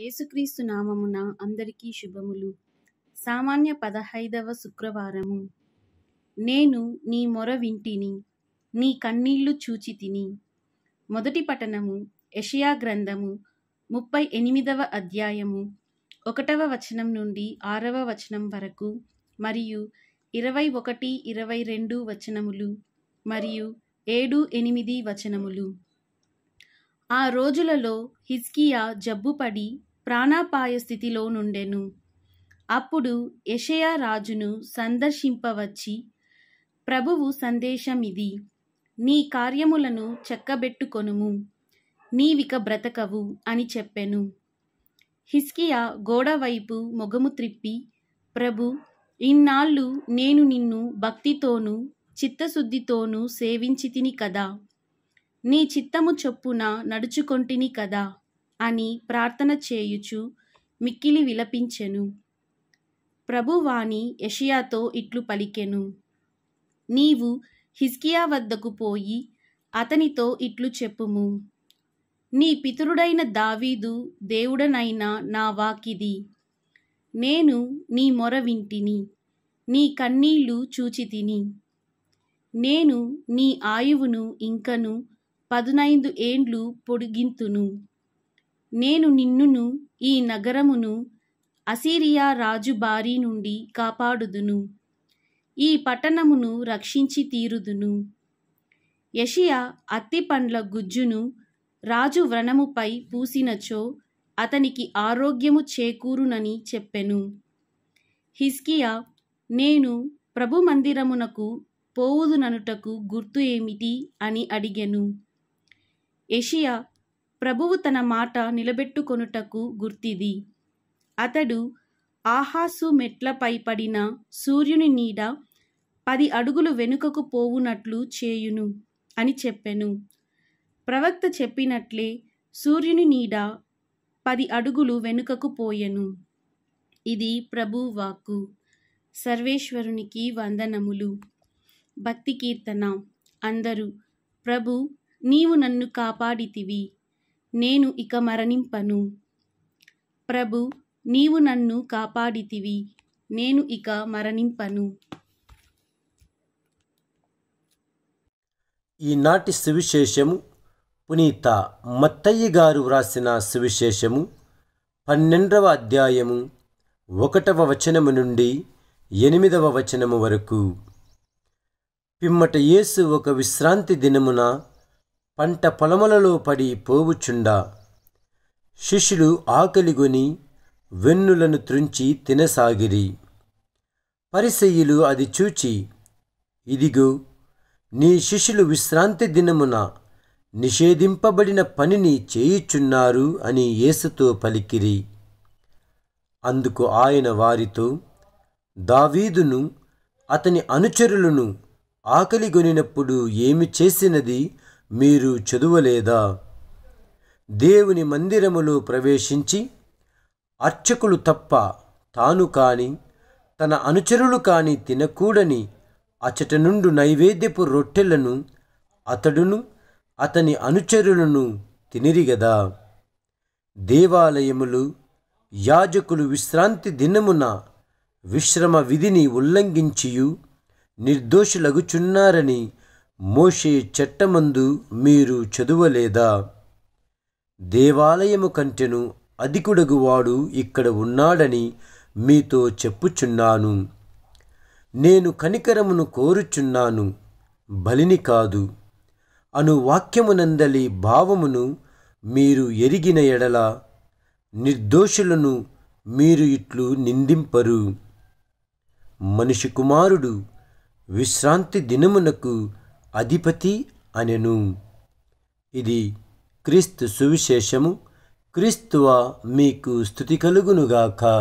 యేసుక్రీస్తు నామమున అందరికీ శుభములు సామాన్య పదహైదవ శుక్రవారము నేను నీ మొర వింటిని నీ కన్నీళ్లు చూచి తిని మొదటి పఠనము యషయా గ్రంథము ముప్పై ఎనిమిదవ అధ్యాయము ఒకటవ వచనం నుండి ఆరవ వచనం వరకు మరియు ఇరవై ఒకటి ఇరవై రెండు వచనములు మరియు ఏడు ఎనిమిది వచనములు ఆ రోజులలో హిజ్కియా జబ్బుపడి ప్రాణాపాయ స్థితిలో నుండెను అప్పుడు యషయా రాజును సందర్శింపవచ్చి ప్రభువు సందేశమిది నీ కార్యములను చెక్కబెట్టుకొనుము నీవిక బ్రతకవు అని చెప్పెను హిస్కియా గోడవైపు మొగము త్రిప్పి ప్రభు ఇన్నాళ్ళు నేను నిన్ను భక్తితోనూ చిత్తశుద్ధితోనూ సేవించితిని కదా నీ చిత్తము చొప్పున నడుచుకొంటిని కదా అని ప్రార్థన చేయుచు మిక్కిలి విలపించెను ప్రభువాణి యషియాతో ఇట్లు పలికెను నీవు హిస్కియా వద్దకు పోయి అతనితో ఇట్లు చెప్పుము నీ పితరుడైన దావీదు దేవుడనైనా నా వాకిది నేను నీ మొర వింటిని నీ కన్నీళ్లు చూచితిని నేను నీ ఆయువును ఇంకను పదునైదు ఏండ్లు పొడిగింతును నేను నిన్నును ఈ నగరమును అసీరియా రాజు బారి నుండి కాపాడుదును ఈ పట్టణమును రక్షించి తీరుదును యషియా అత్తి పండ్ల గుజ్జును రాజు వ్రణముపై పూసినచో అతనికి ఆరోగ్యము చేకూరునని చెప్పెను హిస్కియా నేను ప్రభు మందిరమునకు పోవుదుననుటకు గుర్తు ఏమిటి అని అడిగెను ఏషియా ప్రభువు తన మాట నిలబెట్టుకొనుటకు గుర్తిది అతడు ఆహాసు మెట్లపై పడిన సూర్యుని నీడ పది అడుగులు వెనుకకు పోవునట్లు చేయును అని చెప్పెను ప్రవక్త చెప్పినట్లే సూర్యుని నీడ పది అడుగులు వెనుకకు పోయెను ఇది ప్రభు వాక్కు సర్వేశ్వరునికి వందనములు భక్తి కీర్తన అందరూ ప్రభు నీవు నన్ను కాపాడితివి నేను ఇక మరణింపను ప్రభు నీవు నన్ను కాపాడితివి నేను ఇక మరణింపను ఈనాటి సువిశేషము పునీత మత్తయ్య గారు వ్రాసిన సువిశేషము పన్నెండవ అధ్యాయము ఒకటవ వచనము నుండి ఎనిమిదవ వచనము వరకు పిమ్మట యేసు ఒక విశ్రాంతి దినమున పంట పొలములలో పడి పోవుచుండా శిష్యులు ఆకలిగొని వెన్నులను త్రుంచి తినసాగిరి పరిసయ్యులు అది చూచి ఇదిగో నీ శిష్యులు విశ్రాంతి దినమున నిషేధింపబడిన పనిని చేయుచున్నారు అని యేసుతో పలికిరి అందుకు ఆయన వారితో దావీదును అతని అనుచరులను ఆకలిగొనినప్పుడు ఏమి చేసినది మీరు చదువలేదా దేవుని మందిరములో ప్రవేశించి అర్చకులు తప్ప తాను కాని తన అనుచరులు కాని తినకూడని అచట నుండి నైవేద్యపు రొట్టెలను అతడును అతని అనుచరులను తినిరిగదా దేవాలయములు యాజకులు విశ్రాంతి దినమున విశ్రమ విధిని ఉల్లంఘించియు నిర్దోషులగుచున్నారని మోషే చట్టమందు మీరు చదువలేదా దేవాలయము కంటెను అధికుడగువాడు ఇక్కడ ఉన్నాడని మీతో చెప్పుచున్నాను నేను కనికరమును కోరుచున్నాను బలిని కాదు అను వాక్యమునందలి భావమును మీరు ఎరిగిన ఎడల నిర్దోషులను మీరు ఇట్లు నిందింపరు మనిషి కుమారుడు విశ్రాంతి దినమునకు అధిపతి అనెను ఇది క్రీస్తు సువిశేషము క్రీస్తువ మీకు స్థుతి కలుగునుగాక